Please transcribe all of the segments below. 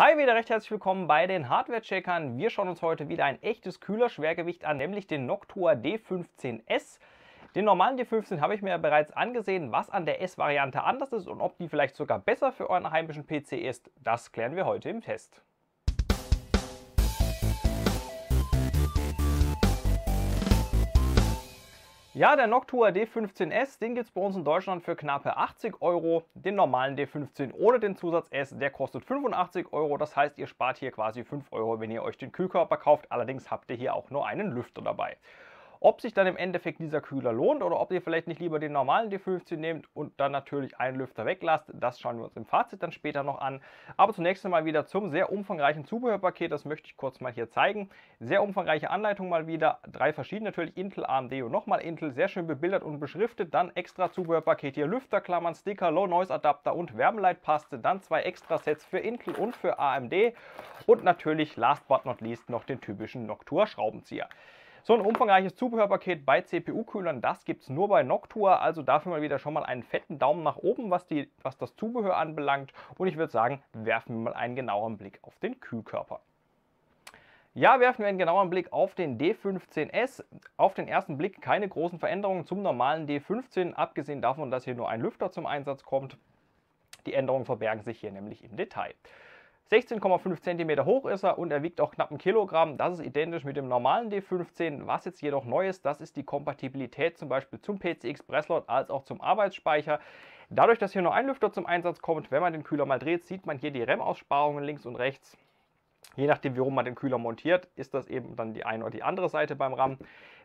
Hi, wieder recht herzlich willkommen bei den Hardware-Checkern. Wir schauen uns heute wieder ein echtes Kühlerschwergewicht an, nämlich den Noctua D15S. Den normalen D15 habe ich mir ja bereits angesehen, was an der S-Variante anders ist und ob die vielleicht sogar besser für euren heimischen PC ist, das klären wir heute im Test. Ja, der Noctua D15S, den gibt es bei uns in Deutschland für knappe 80 Euro. Den normalen D15 ohne den Zusatz S, der kostet 85 Euro. Das heißt, ihr spart hier quasi 5 Euro, wenn ihr euch den Kühlkörper kauft. Allerdings habt ihr hier auch nur einen Lüfter dabei. Ob sich dann im Endeffekt dieser Kühler lohnt oder ob ihr vielleicht nicht lieber den normalen D15 nehmt und dann natürlich einen Lüfter weglasst, das schauen wir uns im Fazit dann später noch an. Aber zunächst einmal wieder zum sehr umfangreichen Zubehörpaket, das möchte ich kurz mal hier zeigen. Sehr umfangreiche Anleitung mal wieder, drei verschiedene natürlich, Intel, AMD und nochmal Intel, sehr schön bebildert und beschriftet, dann extra Zubehörpaket hier, Lüfterklammern, Sticker, Low-Noise-Adapter und Wärmeleitpaste, dann zwei extra Sets für Intel und für AMD und natürlich last but not least noch den typischen noctur schraubenzieher so ein umfangreiches Zubehörpaket bei CPU-Kühlern, das gibt es nur bei Noctua, also dafür mal wieder schon mal einen fetten Daumen nach oben, was, die, was das Zubehör anbelangt. Und ich würde sagen, werfen wir mal einen genaueren Blick auf den Kühlkörper. Ja, werfen wir einen genaueren Blick auf den D15S. Auf den ersten Blick keine großen Veränderungen zum normalen D15, abgesehen davon, dass hier nur ein Lüfter zum Einsatz kommt. Die Änderungen verbergen sich hier nämlich im Detail. 16,5 cm hoch ist er und er wiegt auch knapp ein Kilogramm. Das ist identisch mit dem normalen D15. Was jetzt jedoch neu ist, das ist die Kompatibilität zum Beispiel zum PCI-Express-Slot als auch zum Arbeitsspeicher. Dadurch, dass hier nur ein Lüfter zum Einsatz kommt, wenn man den Kühler mal dreht, sieht man hier die RAM-Aussparungen e links und rechts. Je nachdem, wie rum man den Kühler montiert, ist das eben dann die eine oder die andere Seite beim RAM.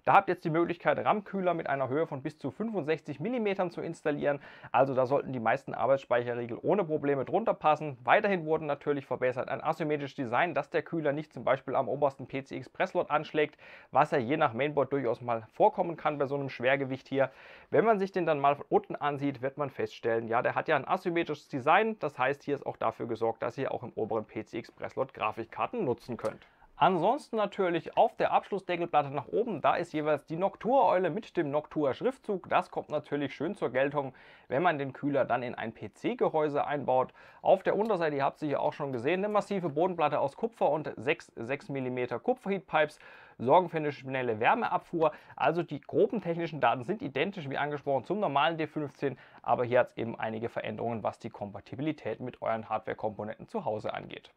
Da habt ihr jetzt die Möglichkeit, RAM-Kühler mit einer Höhe von bis zu 65 mm zu installieren. Also da sollten die meisten Arbeitsspeicherriegel ohne Probleme drunter passen. Weiterhin wurden natürlich verbessert ein asymmetrisches Design, dass der Kühler nicht zum Beispiel am obersten PC Express-Slot anschlägt, was ja je nach Mainboard durchaus mal vorkommen kann bei so einem Schwergewicht hier. Wenn man sich den dann mal von unten ansieht, wird man feststellen, ja, der hat ja ein asymmetrisches Design. Das heißt, hier ist auch dafür gesorgt, dass ihr auch im oberen PC Express-Slot Grafikkarten nutzen könnt. Ansonsten natürlich auf der Abschlussdeckelplatte nach oben, da ist jeweils die Noctua-Eule mit dem Noctua-Schriftzug. Das kommt natürlich schön zur Geltung, wenn man den Kühler dann in ein PC-Gehäuse einbaut. Auf der Unterseite, ihr habt sie ja auch schon gesehen, eine massive Bodenplatte aus Kupfer und 6 6 mm Kupferheatpipes sorgen für eine schnelle Wärmeabfuhr. Also die groben technischen Daten sind identisch wie angesprochen zum normalen D15, aber hier hat es eben einige Veränderungen, was die Kompatibilität mit euren Hardware-Komponenten zu Hause angeht.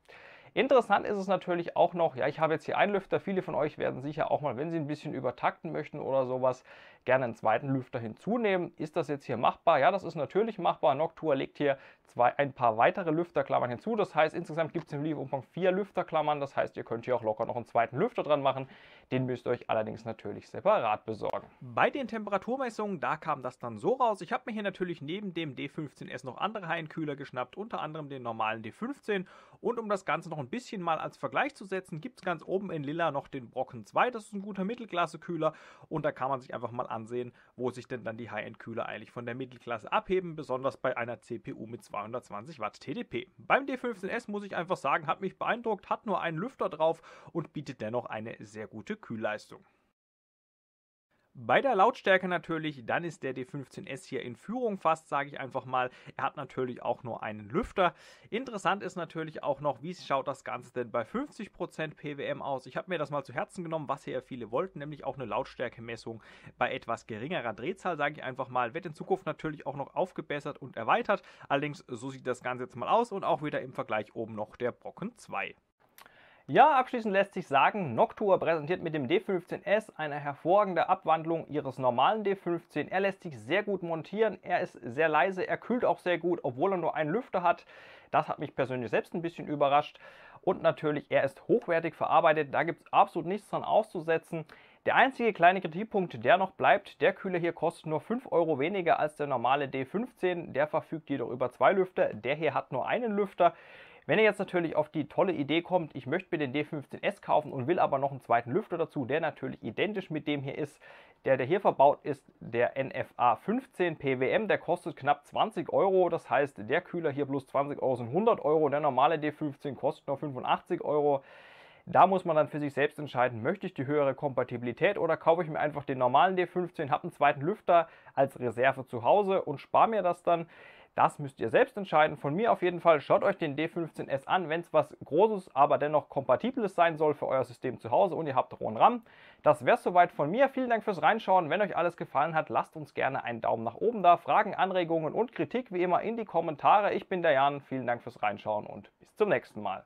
Interessant ist es natürlich auch noch, ja, ich habe jetzt hier einen Lüfter, viele von euch werden sicher auch mal, wenn sie ein bisschen übertakten möchten oder sowas, gerne einen zweiten Lüfter hinzunehmen. Ist das jetzt hier machbar? Ja, das ist natürlich machbar. Noctua legt hier zwei, ein paar weitere Lüfterklammern hinzu. Das heißt, insgesamt gibt es im Lieferumfang vier Lüfterklammern. Das heißt, ihr könnt hier auch locker noch einen zweiten Lüfter dran machen. Den müsst ihr euch allerdings natürlich separat besorgen. Bei den Temperaturmessungen, da kam das dann so raus. Ich habe mir hier natürlich neben dem D15S noch andere Heinkühler geschnappt, unter anderem den normalen D15. Und um das Ganze noch ein ein bisschen mal als Vergleich zu setzen, gibt es ganz oben in Lilla noch den Brocken 2. Das ist ein guter Mittelklasse-Kühler und da kann man sich einfach mal ansehen, wo sich denn dann die High-End-Kühler eigentlich von der Mittelklasse abheben, besonders bei einer CPU mit 220 Watt TDP. Beim D15S muss ich einfach sagen, hat mich beeindruckt, hat nur einen Lüfter drauf und bietet dennoch eine sehr gute Kühlleistung. Bei der Lautstärke natürlich, dann ist der D15S hier in Führung fast, sage ich einfach mal. Er hat natürlich auch nur einen Lüfter. Interessant ist natürlich auch noch, wie schaut das Ganze denn bei 50% PWM aus. Ich habe mir das mal zu Herzen genommen, was hier viele wollten, nämlich auch eine Lautstärkemessung bei etwas geringerer Drehzahl, sage ich einfach mal. Wird in Zukunft natürlich auch noch aufgebessert und erweitert. Allerdings, so sieht das Ganze jetzt mal aus und auch wieder im Vergleich oben noch der Brocken 2. Ja, abschließend lässt sich sagen, Noctua präsentiert mit dem D15S eine hervorragende Abwandlung ihres normalen D15. Er lässt sich sehr gut montieren, er ist sehr leise, er kühlt auch sehr gut, obwohl er nur einen Lüfter hat. Das hat mich persönlich selbst ein bisschen überrascht. Und natürlich, er ist hochwertig verarbeitet, da gibt es absolut nichts dran auszusetzen. Der einzige kleine Kritikpunkt, der noch bleibt, der Kühler hier kostet nur 5 Euro weniger als der normale D15. Der verfügt jedoch über zwei Lüfter, der hier hat nur einen Lüfter. Wenn ihr jetzt natürlich auf die tolle Idee kommt, ich möchte mir den D15S kaufen und will aber noch einen zweiten Lüfter dazu, der natürlich identisch mit dem hier ist, der, der hier verbaut ist, der NFA 15 PWM, der kostet knapp 20 Euro, das heißt der Kühler hier plus 20 Euro sind 100 Euro, der normale D15 kostet nur 85 Euro. Da muss man dann für sich selbst entscheiden, möchte ich die höhere Kompatibilität oder kaufe ich mir einfach den normalen D15, habe einen zweiten Lüfter als Reserve zu Hause und spare mir das dann. Das müsst ihr selbst entscheiden. Von mir auf jeden Fall, schaut euch den D15S an, wenn es was Großes, aber dennoch Kompatibles sein soll für euer System zu Hause und ihr habt rohen RAM. Das wäre soweit von mir. Vielen Dank fürs Reinschauen. Wenn euch alles gefallen hat, lasst uns gerne einen Daumen nach oben da. Fragen, Anregungen und Kritik wie immer in die Kommentare. Ich bin der Jan. Vielen Dank fürs Reinschauen und bis zum nächsten Mal.